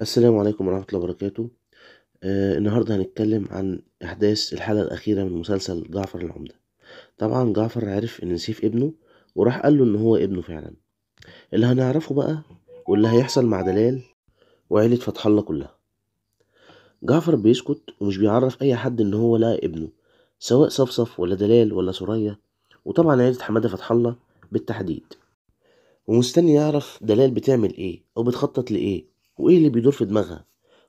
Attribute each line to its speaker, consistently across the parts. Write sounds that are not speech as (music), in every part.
Speaker 1: السلام عليكم ورحمة الله وبركاته آه النهاردة هنتكلم عن أحداث الحالة الأخيرة من مسلسل جعفر العمدة طبعا جعفر عرف إن سيف ابنه وراح قال له إن هو ابنه فعلا اللي هنعرفه بقى واللي هيحصل مع دلال وعيلة فتح الله كلها جعفر بيسكت ومش بيعرف أي حد إن هو لقى ابنه سواء صفصف ولا دلال ولا سوريا وطبعا عيلة حمادة فتح الله بالتحديد ومستني يعرف دلال بتعمل ايه او بتخطط لايه وايه اللي بيدور في دماغها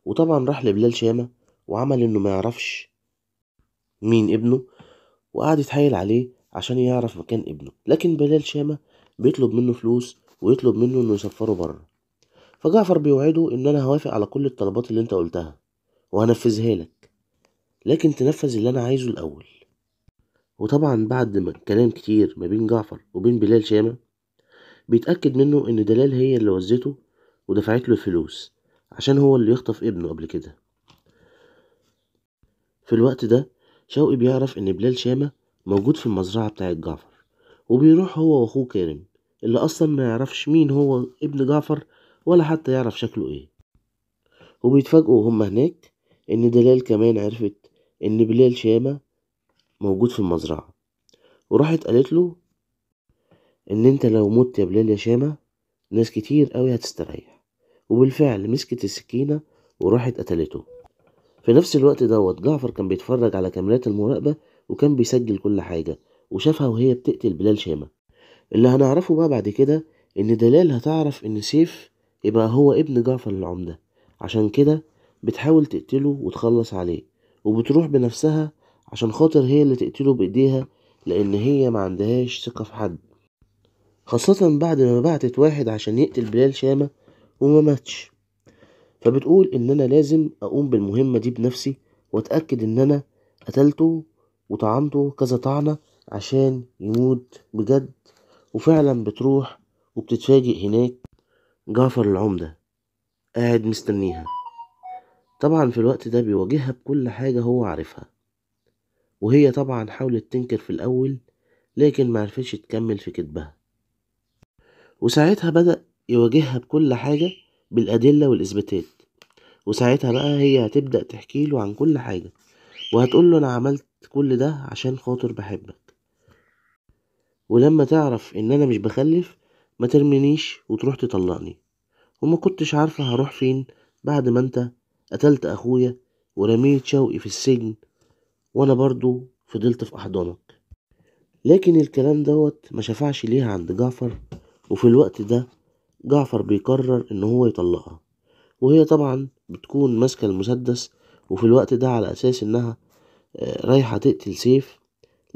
Speaker 1: وطبعا راح لبلال شامة وعمل انه ما يعرفش مين ابنه وقعد يتحايل عليه عشان يعرف مكان ابنه لكن بلال شامة بيطلب منه فلوس ويطلب منه انه يسفره بره فجعفر بيوعده ان انا هوافق على كل الطلبات اللي انت قلتها وهنفذها لك لكن تنفذ اللي انا عايزه الاول وطبعا بعد ما كلام كتير ما بين جعفر وبين بلال شامة بيتأكد منه ان دلال هي اللي وزته ودفعت له فلوس عشان هو اللي يخطف ابنه قبل كده في الوقت ده شوقي بيعرف ان بلال شامة موجود في المزرعة بتاعة جعفر وبيروح هو واخوه كارم اللي اصلا ما يعرفش مين هو ابن جعفر ولا حتى يعرف شكله ايه وبيتفاجئوا هما هناك ان دلال كمان عرفت ان بلال شامة موجود في المزرعة وراحت قالت له ان انت لو مت يا بلال يا شامة ناس كتير قوي هتستريح وبالفعل مسكت السكينة وراحت قتلته في نفس الوقت دوت جعفر كان بيتفرج على كاميرات المراقبة وكان بيسجل كل حاجة وشافها وهي بتقتل بلال شامة اللي هنعرفه بقى بعد كده إن دلال هتعرف إن سيف يبقى هو ابن جعفر العمدة عشان كده بتحاول تقتله وتخلص عليه وبتروح بنفسها عشان خاطر هي اللي تقتله بإيديها لأن هي ما عندهاش ثقة في حد خاصة بعد ما بعتت واحد عشان يقتل بلال شامة وما ماتش فبتقول ان انا لازم اقوم بالمهمة دي بنفسي واتأكد ان انا قتلته وطعنته كذا طعنة عشان يموت بجد وفعلا بتروح وبتتفاجئ هناك جعفر العمدة قاعد مستنيها طبعا في الوقت ده بيواجهها بكل حاجة هو عارفها وهي طبعا حاولت تنكر في الأول لكن معرفتش تكمل في كدبها وساعتها بدأ يواجهها بكل حاجة بالأدلة والإثباتات وساعتها بقى هي هتبدأ تحكي له عن كل حاجة وهتقول له أنا عملت كل ده عشان خاطر بحبك ولما تعرف إن أنا مش بخلف ما ترمينيش وتروح تطلقني وما كنتش عارفة هروح فين بعد ما أنت قتلت أخويا ورميت شوقي في السجن وأنا برضو فضلت في أحضانك لكن الكلام دوت ما شفعش ليها عند جعفر وفي الوقت ده جعفر بيقرر ان هو يطلقها وهي طبعا بتكون ماسكة المسدس وفي الوقت ده على اساس انها آه، رايحة تقتل سيف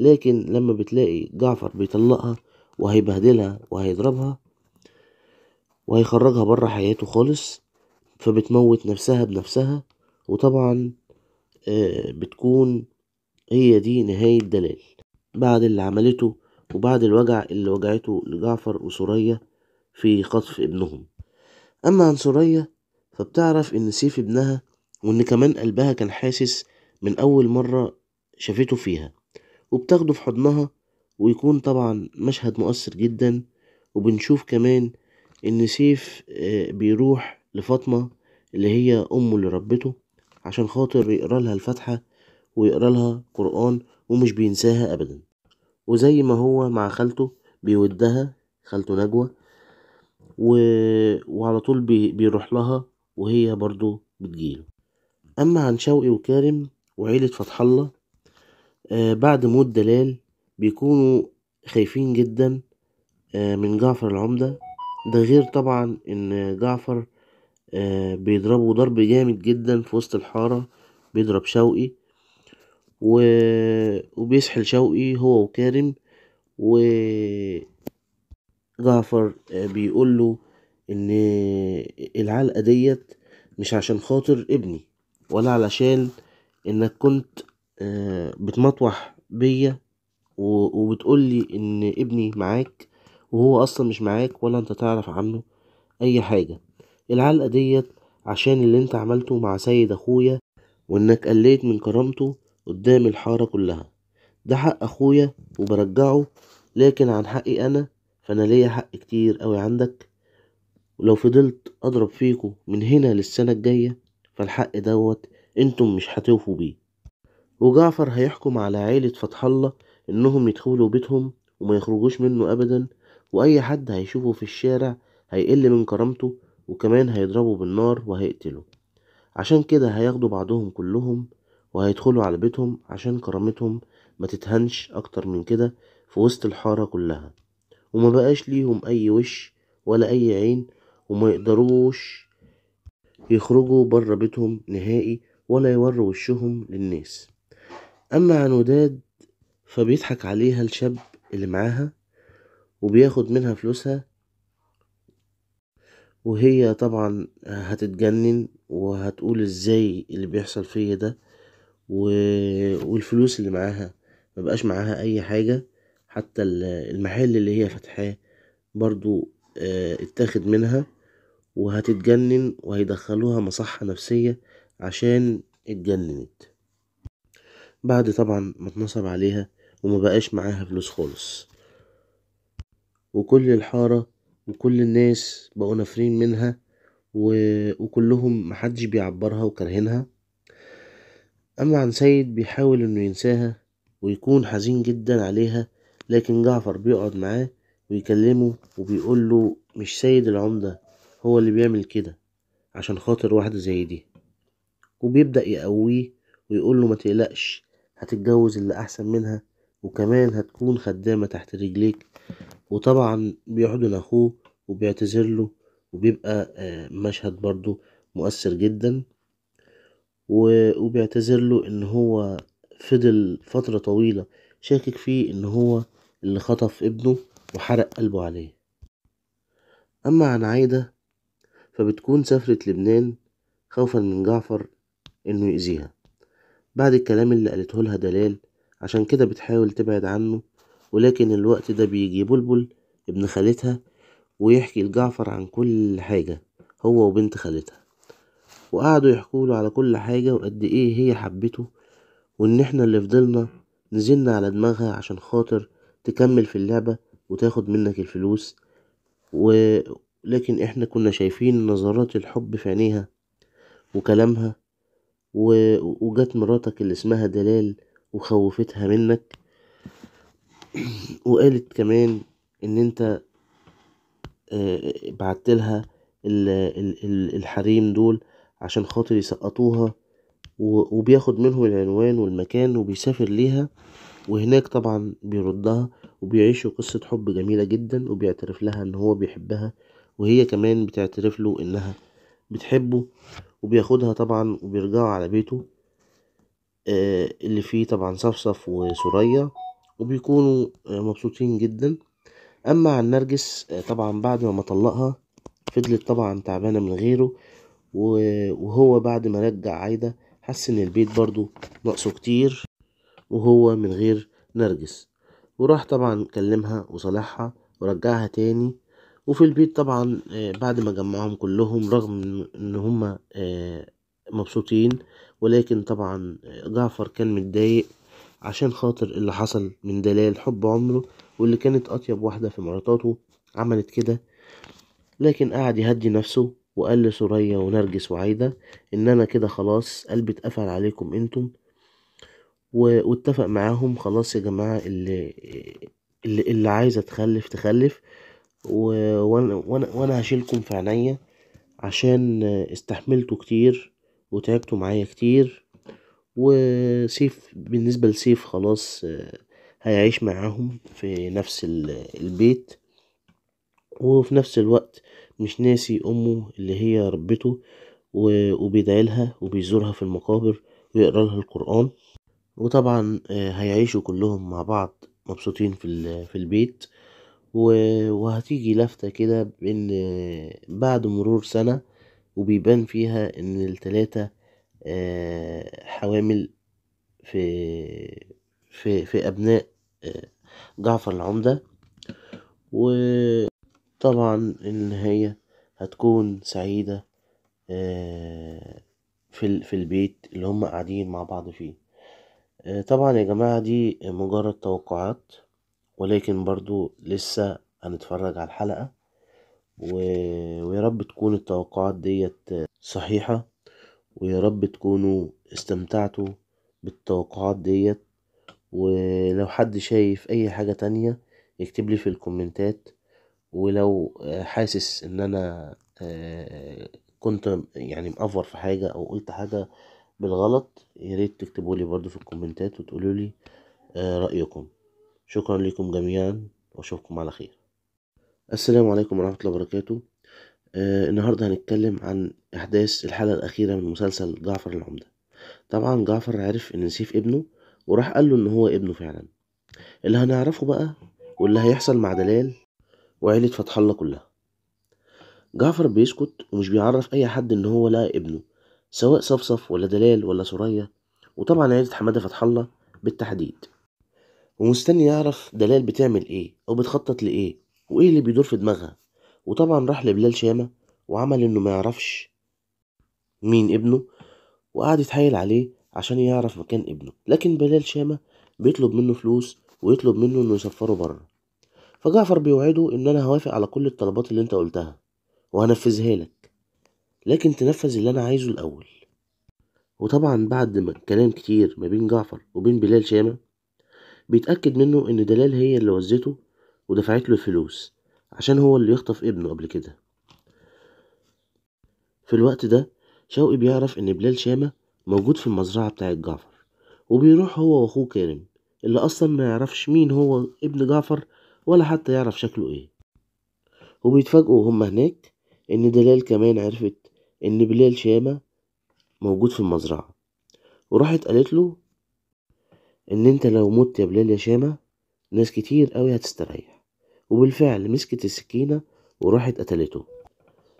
Speaker 1: لكن لما بتلاقي جعفر بيطلقها وهيبهدلها وهيضربها وهيخرجها بره حياته خالص فبتموت نفسها بنفسها وطبعا آه، بتكون هي دي نهاية دلال بعد اللي عملته وبعد الوجع اللي وجعته لجعفر وسوريا في خطف ابنهم أما عن سوريا فبتعرف إن سيف ابنها وإن كمان قلبها كان حاسس من أول مرة شافته فيها وبتاخده في حضنها ويكون طبعا مشهد مؤثر جدا وبنشوف كمان إن سيف آه، بيروح لفاطمة اللي هي أمه اللي ربته عشان خاطر يقرا لها الفاتحة ويقرا لها قرآن ومش بينساها أبدا وزي ما هو مع خالته بيودها خالته نجوى و... وعلى طول بي... بيروح لها وهي برضو بتجيله أما عن شوقي وكارم وعيلة فتح الله آه بعد موت دلال بيكونوا خايفين جدا آه من جعفر العمدة ده غير طبعا إن جعفر آه بيضربه ضرب جامد جدا في وسط الحارة بيضرب شوقي و... وبيسحل شوقي هو وكارم و جعفر آه، بيقول له ان آه، العلقه ديت مش عشان خاطر ابني ولا علشان انك كنت آه، بتمطوح بيا وبتقولي ان ابني معاك وهو اصلا مش معاك ولا انت تعرف عنه اي حاجه العلقه ديت عشان اللي انت عملته مع سيد اخويا وانك قليت من كرامته قدام الحاره كلها ده حق اخويا وبرجعه لكن عن حقي انا فانا ليا حق كتير قوي عندك ولو فضلت اضرب فيكو من هنا للسنة الجاية فالحق دوت انتم مش هتوفوا بيه وجعفر هيحكم على عيلة فتح الله انهم يدخلوا بيتهم وما يخرجوش منه ابدا واي حد هيشوفه في الشارع هيقل من كرامته وكمان هيضربه بالنار وهيقتله عشان كده هياخدوا بعضهم كلهم وهيدخلوا على بيتهم عشان كرامتهم ما تتهنش اكتر من كده في وسط الحارة كلها وما بقاش ليهم اي وش ولا اي عين وما يقدروش يخرجوا بره بيتهم نهائي ولا يوروا وشهم للناس اما عن وداد فبيضحك عليها الشاب اللي معاها وبياخد منها فلوسها وهي طبعا هتتجنن وهتقول ازاي اللي بيحصل فيا ده و... والفلوس اللي معاها مبقاش معاها اي حاجه حتى المحل اللي هي فاتحاه برضو آه، اتاخد منها وهتتجنن وهيدخلوها مصحة نفسية عشان اتجننت بعد طبعا ما اتنصب عليها وما بقاش معاها فلوس خالص وكل الحارة وكل الناس بقوا نافرين منها و... وكلهم محدش بيعبرها وكرهنها أما عن سيد بيحاول إنه ينساها ويكون حزين جدا عليها لكن جعفر بيقعد معاه ويكلمه وبيقوله مش سيد العمدة هو اللي بيعمل كده عشان خاطر واحدة زي دي وبيبدأ يقويه ويقوله ما تقلقش هتتجوز اللي أحسن منها وكمان هتكون خدامة تحت رجليك وطبعا بيحضن أخوه وبيعتذر له وبيبقى آه، مشهد برضه مؤثر جدا وبيعتذر له إن هو فضل فترة طويلة شاكك فيه إن هو اللي خطف ابنه وحرق قلبه عليه أما عن عايدة فبتكون سافرت لبنان خوفا من جعفر إنه يأذيها بعد الكلام اللي قالته لها دلال عشان كده بتحاول تبعد عنه ولكن الوقت ده بيجي بلبل ابن خالتها ويحكي لجعفر عن كل حاجة هو وبنت خالتها وقعدوا يحكوله على كل حاجة وقد ايه هي حبته وان احنا اللي فضلنا نزلنا على دماغها عشان خاطر تكمل في اللعبة وتاخد منك الفلوس و... لكن احنا كنا شايفين نظرات الحب في عينيها وكلامها و... وجت مراتك اللي اسمها دلال وخوفتها منك (clears throat) وقالت كمان ان انت آه، بعت لها الحريم دول عشان خاطر يسقطوها وبياخد منهم العنوان والمكان وبيسافر ليها وهناك طبعا بيردها وبيعيشوا قصة حب جميلة جدا وبيعترف لها ان هو بيحبها وهي كمان بتعترف له انها بتحبه وبياخدها طبعا وبيرجعوا على بيته آه اللي فيه طبعا صفصف وسرية وبيكونوا آه مبسوطين جدا اما عن نرجس آه طبعا بعد ما طلقها فضلت طبعا تعبانة من غيره وهو بعد ما رجع عايدة حس ان البيت برضو ناقصه كتير وهو من غير نرجس وراح طبعا كلمها وصالحها ورجعها تاني وفي البيت طبعا آه، بعد ما جمعهم كلهم رغم ان هما آه، مبسوطين ولكن طبعا آه، جعفر كان متضايق عشان خاطر اللي حصل من دلال حب عمره واللي كانت اطيب واحدة في مراتاته عملت كده لكن قعد يهدي نفسه وقال لسوريا ونرجس وعايدة ان انا كده خلاص قلبي اتقفل عليكم انتم واتفق معاهم خلاص يا جماعة اللي اللي, اللي عايزة تخلف تخلف و... وانا وانا هشيلكم في عينيا عشان استحملتوا كتير وتعبتوا معايا كتير وسيف بالنسبة لسيف خلاص هيعيش معاهم في نفس البيت وفي نفس الوقت مش ناسي امه اللي هي ربته وبيدعيلها وبيزورها في المقابر ويقرا لها القران وطبعا آه، هيعيشوا كلهم مع بعض مبسوطين في, في البيت وهتيجي لفتة كده بإن آه، بعد مرور سنة وبيبان فيها إن التلاتة آه، حوامل في في في أبناء جعفر العمدة وطبعا النهاية هتكون سعيدة في البيت اللي هم قاعدين مع بعض فيه آه، طبعا يا جماعة دي مجرد توقعات ولكن برضو لسه هنتفرج على الحلقة و... ويا رب تكون التوقعات ديت صحيحة ويا رب تكونوا استمتعتوا بالتوقعات ديت ولو حد شايف اي حاجة تانية يكتب لي في الكومنتات ولو آه، حاسس ان انا آه، كنت يعني مأفور في حاجة او قلت حاجة بالغلط يا ريت تكتبوا لي برضو في الكومنتات وتقولوا لي آه، رأيكم شكرا لكم جميعا واشوفكم على خير السلام عليكم ورحمة الله وبركاته آه، النهاردة هنتكلم عن أحداث الحلقة الأخيرة من مسلسل جعفر العمدة طبعا جعفر عرف إن سيف ابنه وراح قال له إن هو ابنه فعلا اللي هنعرفه بقى واللي هيحصل مع دلال وعيلة فتح الله كلها جعفر بيسكت ومش بيعرف أي حد إن هو لقى ابنه سواء صفصف ولا دلال ولا سرية وطبعا عيلة حمادة فتح الله بالتحديد ومستني يعرف دلال بتعمل ايه او بتخطط لايه وايه اللي بيدور في دماغها وطبعا راح لبلال شامة وعمل انه ما يعرفش مين ابنه وقعد يتحايل عليه عشان يعرف مكان ابنه لكن بلال شامة بيطلب منه فلوس ويطلب منه انه يسفره بره فجعفر بيوعده ان انا هوافق على كل الطلبات اللي انت قلتها وهنفذها لك لكن تنفذ اللي أنا عايزه الأول وطبعا بعد ما كلام كتير ما بين جعفر وبين بلال شامة بيتأكد منه إن دلال هي اللي وزته ودفعت له الفلوس عشان هو اللي يخطف ابنه قبل كده في الوقت ده شوقي بيعرف إن بلال شامة موجود في المزرعة بتاعة جعفر وبيروح هو وأخوه كارم اللي أصلا ما يعرفش مين هو ابن جعفر ولا حتى يعرف شكله إيه وبيتفاجئوا وهم هناك إن دلال كمان عرفت إن بلال شامة موجود في المزرعة وراحت قالت له إن أنت لو مت يا بلال يا شامة ناس كتير أوي هتستريح وبالفعل مسكت السكينة وراحت قتلته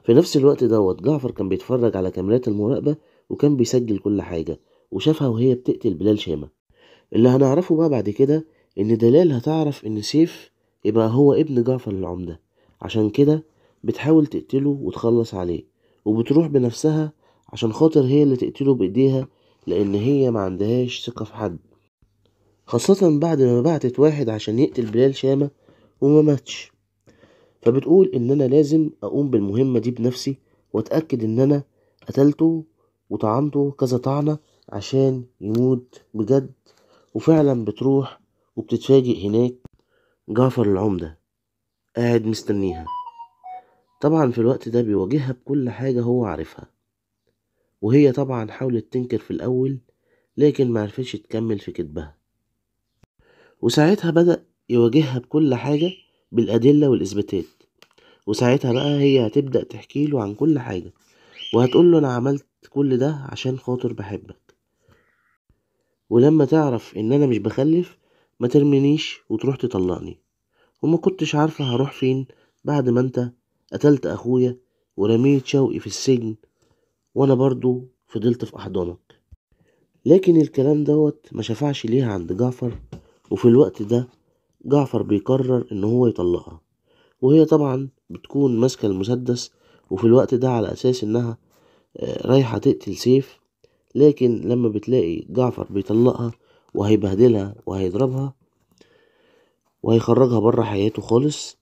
Speaker 1: في نفس الوقت دوت جعفر كان بيتفرج على كاميرات المراقبة وكان بيسجل كل حاجة وشافها وهي بتقتل بلال شامة اللي هنعرفه بقى بعد كده إن دلال هتعرف إن سيف يبقى هو ابن جعفر العمدة عشان كده بتحاول تقتله وتخلص عليه وبتروح بنفسها عشان خاطر هي اللي تقتله بايديها لان هي ما عندهاش ثقه في حد خاصة بعد ما بعتت واحد عشان يقتل بلال شامة وما ماتش فبتقول ان انا لازم اقوم بالمهمة دي بنفسي واتأكد ان انا قتلته وطعنته كذا طعنة عشان يموت بجد وفعلا بتروح وبتتفاجئ هناك جعفر العمدة قاعد مستنيها طبعا في الوقت ده بيواجهها بكل حاجة هو عارفها وهي طبعا حاولت تنكر في الأول لكن معرفتش تكمل في كدبها وساعتها بدأ يواجهها بكل حاجة بالأدلة والإثباتات وساعتها بقى هي هتبدأ تحكيله عن كل حاجة وهتقوله أنا عملت كل ده عشان خاطر بحبك ولما تعرف إن أنا مش بخلف ما ترمينيش وتروح تطلقني وما كنتش عارفة هروح فين بعد ما أنت قتلت اخويا ورميت شوقي في السجن وانا برضو فضلت في احضانك لكن الكلام دوت ما شفعش ليها عند جعفر وفي الوقت ده جعفر بيقرر ان هو يطلقها وهي طبعا بتكون ماسكة المسدس وفي الوقت ده على اساس انها آه، رايحة تقتل سيف لكن لما بتلاقي جعفر بيطلقها وهيبهدلها وهيضربها وهيخرجها بره حياته خالص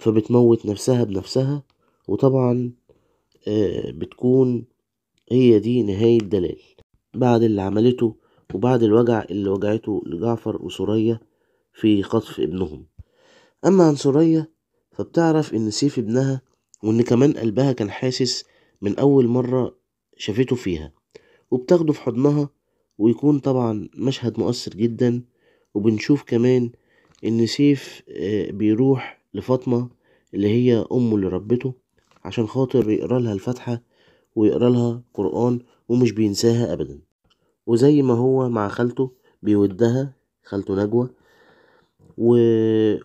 Speaker 1: فبتموت نفسها بنفسها وطبعا آه، بتكون هي دي نهاية دلال بعد اللي عملته وبعد الوجع اللي وجعته لجعفر وسورية في خطف ابنهم أما عن سورية فبتعرف إن سيف ابنها وإن كمان قلبها كان حاسس من أول مرة شافته فيها وبتاخده في حضنها ويكون طبعا مشهد مؤثر جدا وبنشوف كمان إن سيف آه، بيروح لفاطمة اللي هي أمه اللي ربته عشان خاطر يقرا لها الفاتحة ويقرا لها قرآن ومش بينساها أبدا وزي ما هو مع خالته بيودها خالته نجوى و...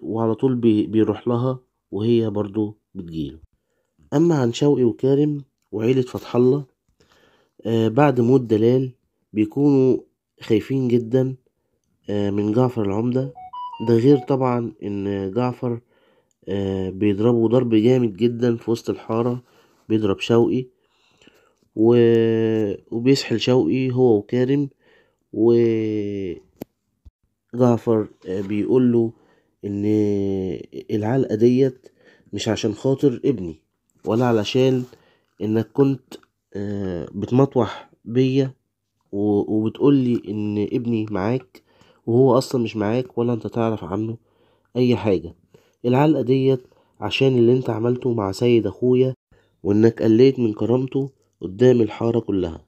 Speaker 1: وعلى طول بي... بيروح لها وهي برضو بتجيله أما عن شوقي وكارم وعيلة فتح الله آه بعد موت دلال بيكونوا خايفين جدا آه من جعفر العمدة ده غير طبعا إن جعفر آه، بيضربه ضرب جامد جدا في وسط الحارة بيضرب شوقي و... وبيسحل شوقي هو وكارم وجعفر آه، بيقول له ان العلقة ديت مش عشان خاطر ابني ولا علشان انك كنت آه، بتمطوح بيا وبتقولي ان ابني معاك وهو اصلا مش معاك ولا انت تعرف عنه اي حاجه العلقة ديت عشان اللي انت عملته مع سيد اخويا وانك قليت من كرامته قدام الحارة كلها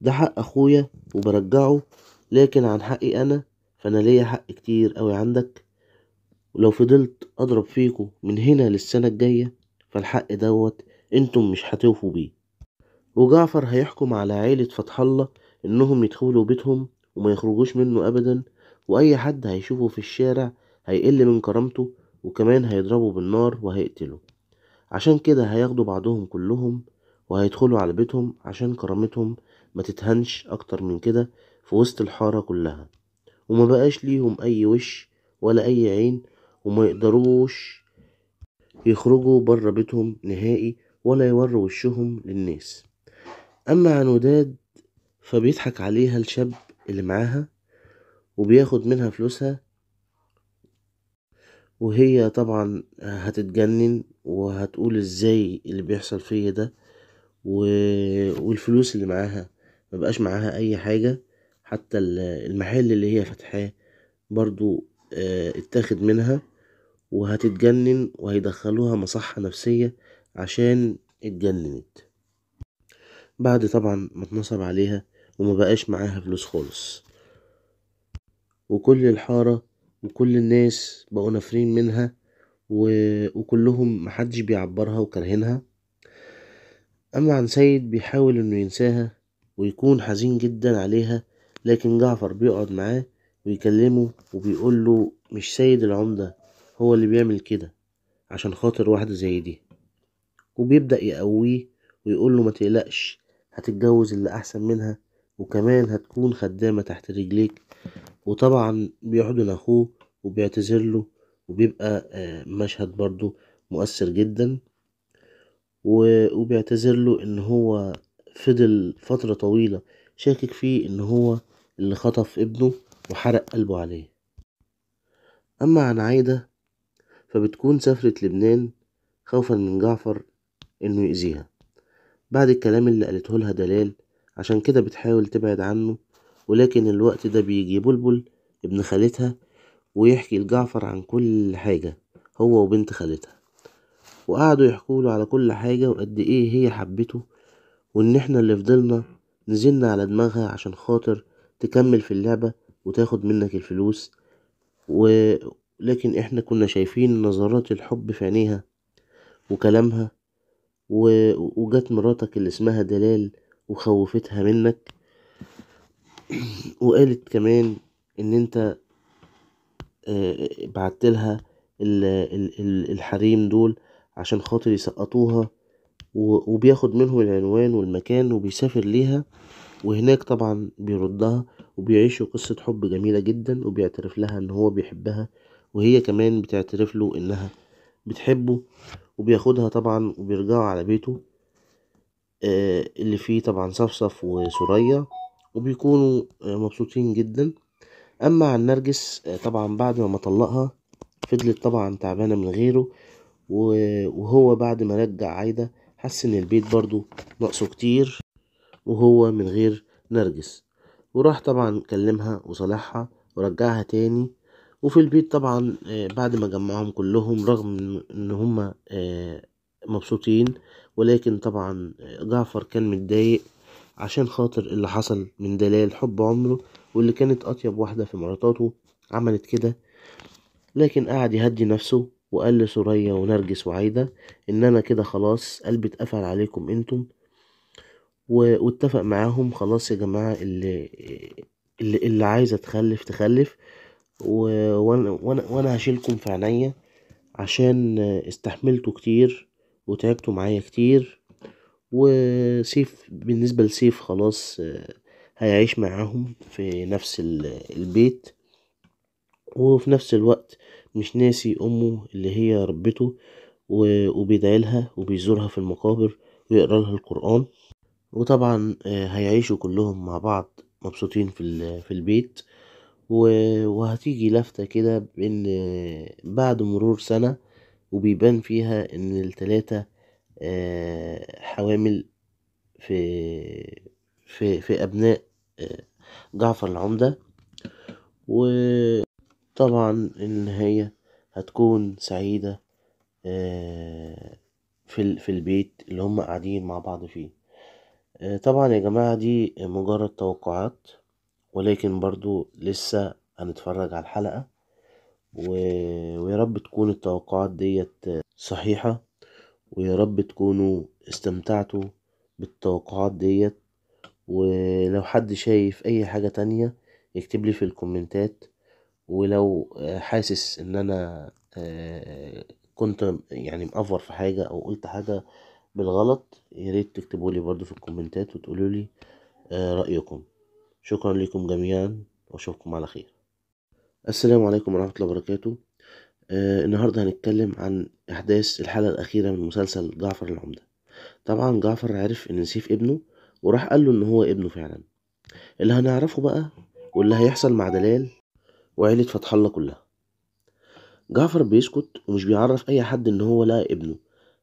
Speaker 1: ده حق اخويا وبرجعه لكن عن حقي انا فانا ليا حق كتير اوي عندك ولو فضلت اضرب فيكو من هنا للسنة الجاية فالحق دوت انتم مش هتوفوا بيه وجعفر هيحكم على عيلة فتح الله انهم يدخلوا بيتهم وما يخرجوش منه ابدا واي حد هيشوفه في الشارع هيقل من كرامته وكمان هيضربوا بالنار وهيقتلوا عشان كده هياخدوا بعضهم كلهم وهيدخلوا على بيتهم عشان كرامتهم ما تتهنش اكتر من كده في وسط الحارة كلها وما بقاش ليهم اي وش ولا اي عين وما يقدروش يخرجوا بره بيتهم نهائي ولا يوروا وشهم للناس اما عن وداد فبيضحك عليها الشاب اللي معاها وبياخد منها فلوسها وهي طبعا هتتجنن وهتقول ازاي اللي بيحصل فيا ده و... والفلوس اللي معاها مبقاش معاها اي حاجة حتى المحل اللي هي فاتحاه برضو آه، اتاخد منها وهتتجنن وهيدخلوها مصحة نفسية عشان اتجننت بعد طبعا ما اتنصب عليها وما بقاش معاها فلوس خالص وكل الحارة وكل الناس بقوا نافرين منها و... وكلهم محدش بيعبرها وكرهنها أما عن سيد بيحاول إنه ينساها ويكون حزين جدا عليها لكن جعفر بيقعد معاه ويكلمه وبيقوله مش سيد العمدة هو اللي بيعمل كده عشان خاطر واحدة زي دي وبيبدأ يقويه ويقوله ما تقلقش هتتجوز اللي أحسن منها وكمان هتكون خدامة تحت رجليك وطبعا بيحضن اخوه وبيعتذر له وبيبقى آه، مشهد برضو مؤثر جدا وبيعتذر له ان هو فضل فترة طويلة شاكك فيه ان هو اللي خطف ابنه وحرق قلبه عليه اما عن عايدة فبتكون سافرت لبنان خوفا من جعفر انه يأذيها بعد الكلام اللي قالته لها دلال عشان كده بتحاول تبعد عنه ولكن الوقت ده بيجي بلبل ابن خالتها ويحكي لجعفر عن كل حاجة هو وبنت خالتها وقعدوا يحكوله على كل حاجة وقد ايه هي حبته وان احنا اللي فضلنا نزلنا على دماغها عشان خاطر تكمل في اللعبة وتاخد منك الفلوس ولكن احنا كنا شايفين نظرات الحب في عينيها وكلامها و... وجت مراتك اللي اسمها دلال وخوفتها منك (clears throat) وقالت كمان ان انت آه، بعتلها الحريم دول عشان خاطر يسقطوها وبياخد منهم العنوان والمكان وبيسافر ليها وهناك طبعا بيردها وبيعيشوا قصة حب جميلة جدا وبيعترف لها ان هو بيحبها وهي كمان بتعترف له انها بتحبه وبياخدها طبعا وبيرجعوا على بيته آه، اللي فيه طبعا صفصف وسرية وبيكونوا آه، مبسوطين جدا اما عن نرجس آه، طبعا بعد ما طلقها فضلت طبعا تعبانة من غيره وهو بعد ما رجع عايدة حس ان البيت برضو ناقصه كتير وهو من غير نرجس وراح طبعا كلمها وصالحها ورجعها تاني وفي البيت طبعا آه، بعد ما جمعهم كلهم رغم ان هما مبسوطين ولكن طبعا جعفر كان متضايق عشان خاطر اللي حصل من دلال حب عمره واللي كانت أطيب واحدة في مراتاته عملت كده لكن قعد يهدي نفسه وقال لسوريا ونرجس وعايدة إن أنا كده خلاص قلبي اتقفل عليكم أنتم واتفق معاهم خلاص يا جماعة اللي اللي, اللي عايزة تخلف تخلف وانا وانا وانا هشيلكم في عينيا عشان استحملتوا كتير وتعبتوا معايا كتير وسيف بالنسبة لسيف خلاص آه، هيعيش معاهم في نفس البيت وفي نفس الوقت مش ناسي أمه اللي هي ربته وبيدعيلها وبيزورها في المقابر ويقرأ لها القرآن وطبعا آه، هيعيشوا كلهم مع بعض مبسوطين في, في البيت وهتيجي لفتة كده بإن آه، بعد مرور سنة وبيبان فيها إن التلاتة آه، حوامل في في في أبناء آه، جعفر العمدة وطبعا النهاية هتكون سعيدة آه، في في البيت اللي هم قاعدين مع بعض فيه طبعا يا جماعة دي مجرد توقعات ولكن برضو لسه هنتفرج على الحلقة و... ويا رب تكون التوقعات ديت صحيحة ويا رب تكونوا استمتعتوا بالتوقعات ديت ولو حد شايف اي حاجة تانية يكتب لي في الكومنتات ولو آه، حاسس ان انا آه، كنت يعني مأفر في حاجة او قلت حاجة بالغلط ياريت تكتبوا لي برضو في الكومنتات وتقولوا لي آه، رأيكم شكرا لكم جميعا واشوفكم على خير السلام عليكم ورحمة الله وبركاته آه النهاردة هنتكلم عن أحداث الحلقة الأخيرة من مسلسل جعفر العمدة طبعا جعفر عرف إن سيف ابنه وراح قاله إن هو ابنه فعلا اللي هنعرفه بقى واللي هيحصل مع دلال وعيلة فتح الله كلها جعفر بيسكت ومش بيعرف أي حد إن هو لقى ابنه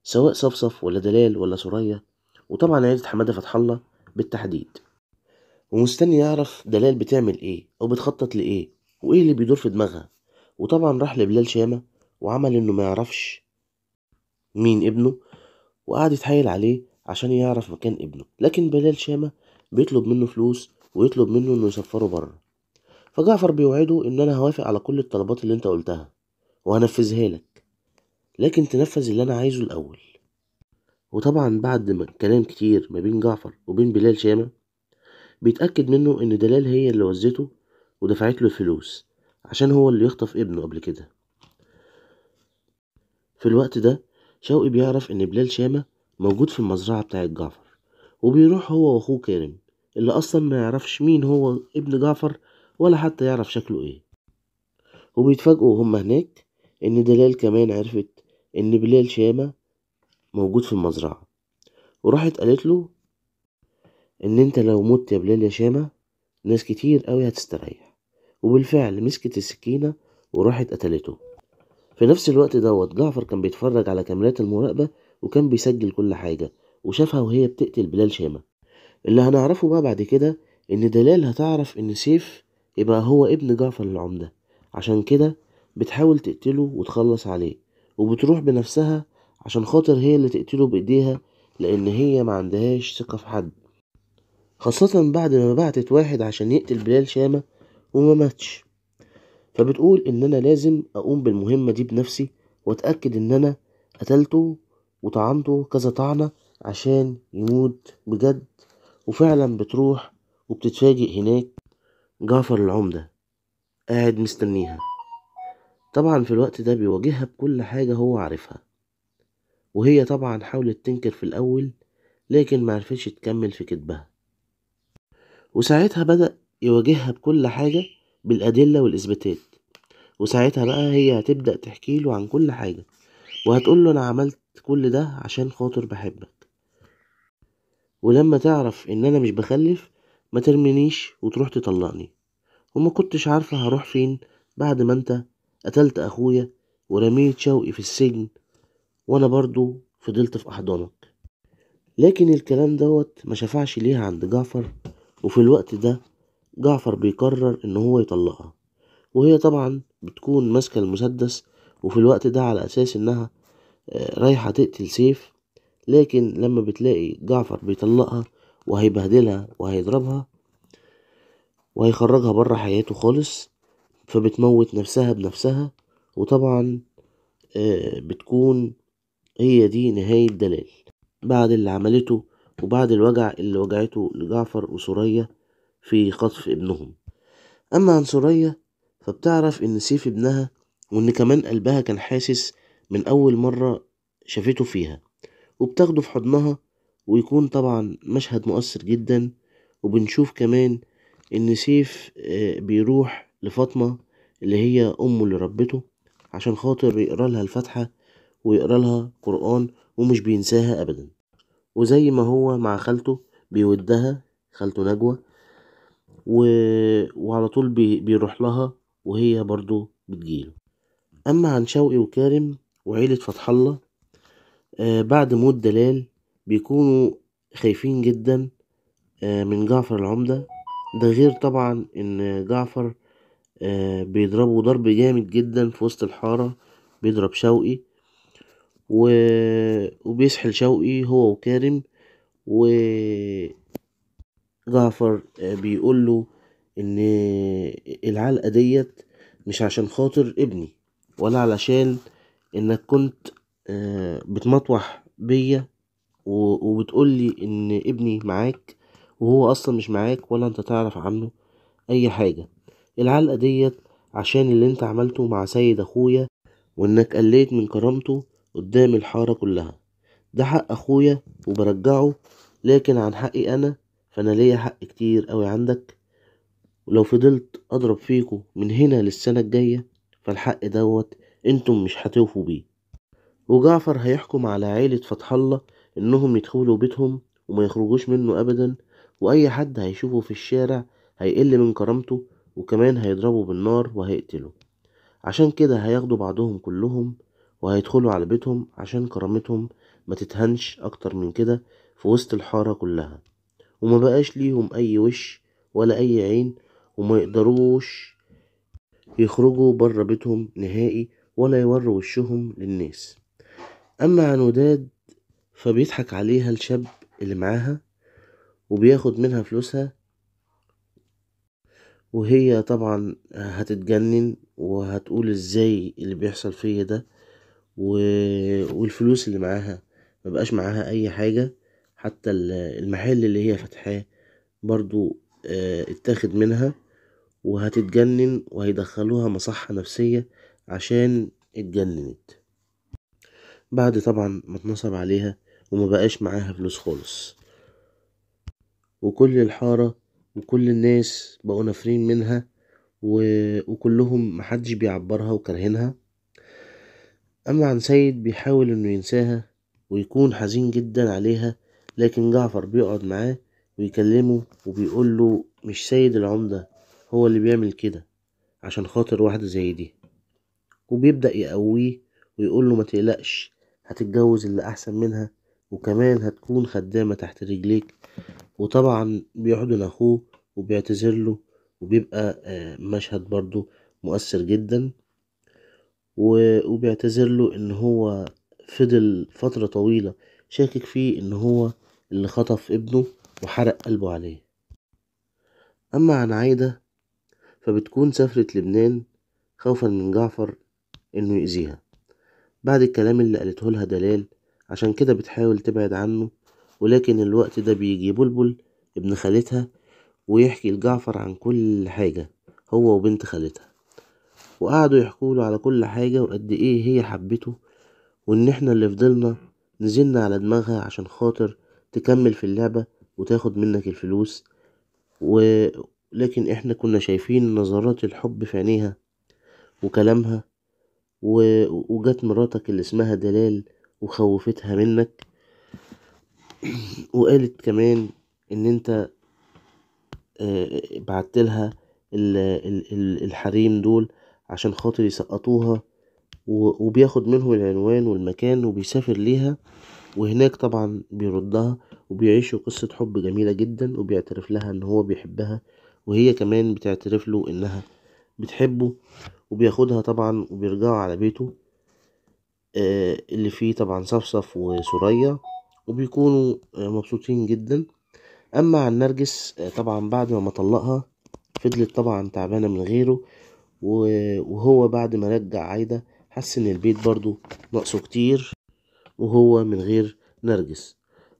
Speaker 1: سواء صفصف ولا دلال ولا سورية وطبعا عيلة حمادة فتح الله بالتحديد ومستني يعرف دلال بتعمل ايه او بتخطط لايه وايه اللي بيدور في دماغها وطبعا راح لبلال شامة وعمل انه ما يعرفش مين ابنه وقعد يتحايل عليه عشان يعرف مكان ابنه لكن بلال شامة بيطلب منه فلوس ويطلب منه انه يسفره بره فجعفر بيوعده ان انا هوافق على كل الطلبات اللي انت قلتها وهنفذها لك لكن تنفذ اللي انا عايزه الاول وطبعا بعد ما كلام كتير ما بين جعفر وبين بلال شامة بيتأكد منه ان دلال هي اللي وزته ودفعت له الفلوس عشان هو اللي يخطف ابنه قبل كده في الوقت ده شوقي بيعرف ان بلال شامة موجود في المزرعة بتاعة جعفر وبيروح هو واخوه كارم اللي اصلا ما يعرفش مين هو ابن جعفر ولا حتى يعرف شكله ايه وبيتفاجئوا هما هناك ان دلال كمان عرفت ان بلال شامة موجود في المزرعة وراحت قالت له ان انت لو مت يا بلال يا شامة ناس كتير قوي هتستريح وبالفعل مسكت السكينة وراحت قتلته في نفس الوقت دوت جعفر كان بيتفرج على كاميرات المراقبة وكان بيسجل كل حاجة وشافها وهي بتقتل بلال شامة اللي هنعرفه بقى بعد كده إن دلال هتعرف إن سيف يبقى هو ابن جعفر العمدة عشان كده بتحاول تقتله وتخلص عليه وبتروح بنفسها عشان خاطر هي اللي تقتله بإيديها لأن هي ما عندهاش ثقة في حد خاصة بعد ما بعتت واحد عشان يقتل بلال شامة وما ماتش فبتقول ان انا لازم اقوم بالمهمة دي بنفسي واتأكد ان انا قتلته وطعنته كذا طعنة عشان يموت بجد وفعلا بتروح وبتتفاجئ هناك جعفر العمدة قاعد مستنيها طبعا في الوقت ده بيواجهها بكل حاجة هو عارفها وهي طبعا حاولت تنكر في الأول لكن معرفتش تكمل في كدبها وساعتها بدأ يواجهها بكل حاجة بالأدلة والإثباتات وساعتها بقى هي هتبدأ تحكي له عن كل حاجة وهتقول له أنا عملت كل ده عشان خاطر بحبك ولما تعرف إن أنا مش بخلف ما ترمينيش وتروح تطلقني وما كنتش عارفة هروح فين بعد ما أنت قتلت أخويا ورميت شوقي في السجن وأنا برضو فضلت في أحضانك لكن الكلام دوت ما شفعش ليها عند جعفر وفي الوقت ده جعفر بيقرر ان هو يطلقها وهي طبعا بتكون ماسكة المسدس وفي الوقت ده على اساس انها آه، رايحة تقتل سيف لكن لما بتلاقي جعفر بيطلقها وهيبهدلها وهيضربها وهيخرجها بره حياته خالص فبتموت نفسها بنفسها وطبعا آه، بتكون هي دي نهاية دلال بعد اللي عملته وبعد الوجع اللي وجعته لجعفر وسوريا في خطف ابنهم أما عن سوريا فبتعرف إن سيف ابنها وإن كمان قلبها كان حاسس من أول مرة شافته فيها وبتاخده في حضنها ويكون طبعا مشهد مؤثر جدا وبنشوف كمان إن سيف آه، بيروح لفاطمة اللي هي أمه اللي ربته عشان خاطر يقرا لها الفاتحة ويقرا لها قرآن ومش بينساها أبدا وزي ما هو مع خالته بيودها خالته نجوى و... وعلى طول بي... بيروح لها وهي برضو بتجيله أما عن شوقي وكارم وعيلة فتح الله آه بعد موت دلال بيكونوا خايفين جدا آه من جعفر العمدة ده غير طبعا إن جعفر آه بيضربه ضرب جامد جدا في وسط الحارة بيضرب شوقي و... وبيسحل شوقي هو وكارم و جعفر آه، بيقول له ان آه، العلقه ديت مش عشان خاطر ابني ولا علشان انك كنت آه، بتمطوح بيا وبتقولي ان ابني معاك وهو اصلا مش معاك ولا انت تعرف عنه اي حاجه العلقه ديت عشان اللي انت عملته مع سيد اخويا وانك قليت من كرامته قدام الحاره كلها ده حق اخويا وبرجعه لكن عن حقي انا فانا ليا حق كتير قوي عندك ولو فضلت اضرب فيكو من هنا للسنة الجاية فالحق دوت انتم مش هتوفوا بيه وجعفر هيحكم على عيلة فتح الله انهم يدخلوا بيتهم وما يخرجوش منه ابدا واي حد هيشوفه في الشارع هيقل من كرامته وكمان هيضربه بالنار وهيقتله عشان كده هياخدوا بعضهم كلهم وهيدخلوا على بيتهم عشان كرامتهم ما تتهنش اكتر من كده في وسط الحارة كلها وما بقاش ليهم اي وش ولا اي عين وما يقدروش يخرجوا بره بيتهم نهائي ولا يوروا وشهم للناس اما عن وداد فبيضحك عليها الشاب اللي معاها وبياخد منها فلوسها وهي طبعا هتتجنن وهتقول ازاي اللي بيحصل فيا ده و... والفلوس اللي معاها مبقاش معاها اي حاجه حتى المحل اللي هي فاتحاه برضو آه، اتاخد منها وهتتجنن وهيدخلوها مصحة نفسية عشان اتجننت بعد طبعا ما اتنصب عليها وما بقاش معاها فلوس خالص وكل الحارة وكل الناس بقوا نافرين منها و... وكلهم محدش بيعبرها وكرهنها أما عن سيد بيحاول إنه ينساها ويكون حزين جدا عليها لكن جعفر بيقعد معاه ويكلمه وبيقوله مش سيد العمدة هو اللي بيعمل كده عشان خاطر واحدة زي دي وبيبدأ يقويه ويقوله ما تقلقش هتتجوز اللي أحسن منها وكمان هتكون خدامة تحت رجليك وطبعا بيحضن أخوه وبيعتذر له وبيبقى آه، مشهد برضو مؤثر جدا وبيعتذر له إن هو فضل فترة طويلة شاكك فيه إن هو اللي خطف ابنه وحرق قلبه عليه أما عن عايدة فبتكون سافرت لبنان خوفا من جعفر إنه يأذيها بعد الكلام اللي قالته لها دلال عشان كده بتحاول تبعد عنه ولكن الوقت ده بيجي بلبل ابن خالتها ويحكي لجعفر عن كل حاجة هو وبنت خالتها وقعدوا يحكوله على كل حاجة وقد ايه هي حبته وان احنا اللي فضلنا نزلنا على دماغها عشان خاطر تكمل في اللعبة وتاخد منك الفلوس و... لكن احنا كنا شايفين نظرات الحب في عينيها وكلامها و... وجت مراتك اللي اسمها دلال وخوفتها منك وقالت كمان ان انت آه، بعتلها الحريم دول عشان خاطر يسقطوها وبياخد منهم العنوان والمكان وبيسافر ليها وهناك طبعا بيردها وبيعيشوا قصة حب جميلة جدا وبيعترف لها ان هو بيحبها وهي كمان بتعترف له انها بتحبه وبياخدها طبعا وبيرجعوا على بيته آه اللي فيه طبعا صفصف وسوريا وبيكونوا آه مبسوطين جدا اما عن نرجس آه طبعا بعد ما طلقها فضلت طبعا تعبانة من غيره وهو بعد ما رجع عايدة حس ان البيت برضو ناقصه كتير وهو من غير نرجس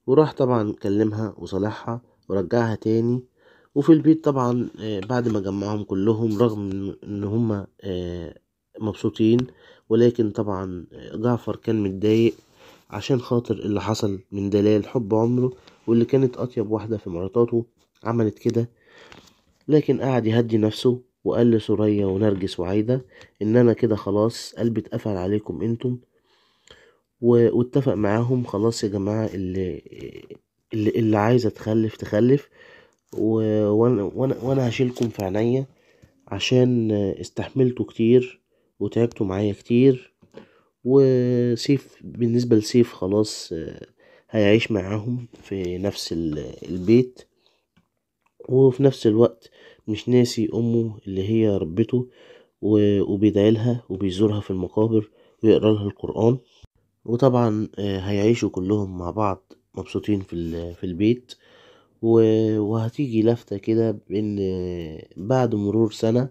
Speaker 1: وراح طبعا كلمها وصالحها ورجعها تاني وفي البيت طبعا آه، بعد ما جمعهم كلهم رغم ان هما آه، مبسوطين ولكن طبعا آه، جعفر كان متضايق عشان خاطر اللي حصل من دلال حب عمره واللي كانت اطيب واحده في مراتاته عملت كده لكن قعد يهدي نفسه وقال لسوريا ونرجس وعايده ان انا كده خلاص قلبي اتقفل عليكم انتم واتفق معاهم خلاص يا جماعة اللي اللي, اللي عايزة تخلف تخلف و... وانا وانا هشيلكم في عينيا عشان استحملتوا كتير وتعبتوا معايا كتير وسيف بالنسبة لسيف خلاص هيعيش معاهم في نفس البيت وفي نفس الوقت مش ناسي امه اللي هي ربته وبيدعيلها وبيزورها في المقابر ويقرا لها القران وطبعا آه، هيعيشوا كلهم مع بعض مبسوطين في, في البيت وهتيجي لفتة كده بإن آه، بعد مرور سنة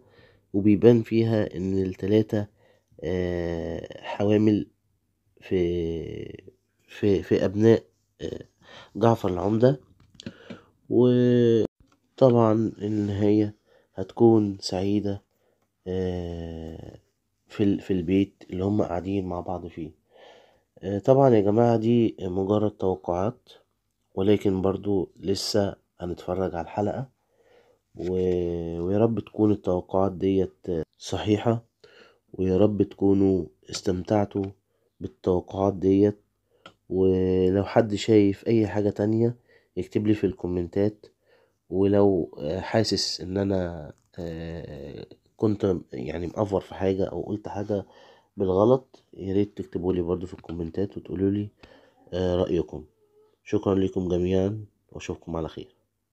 Speaker 1: وبيبان فيها إن التلاتة آه، حوامل في في في أبناء جعفر العمدة وطبعا النهاية هتكون سعيدة في البيت اللي هم قاعدين مع بعض فيه آه، طبعا يا جماعة دي مجرد توقعات ولكن برضو لسه هنتفرج على الحلقة و... ويا رب تكون التوقعات ديت صحيحة ويا رب تكونوا استمتعتوا بالتوقعات ديت ولو حد شايف اي حاجة تانية يكتب لي في الكومنتات ولو حاسس ان انا آه، كنت يعني مأفور في حاجة او قلت حاجة بالغلط يا ريت تكتبوا لي برضو في الكومنتات وتقولوا لي آه، رأيكم شكرا لكم جميعا واشوفكم على خير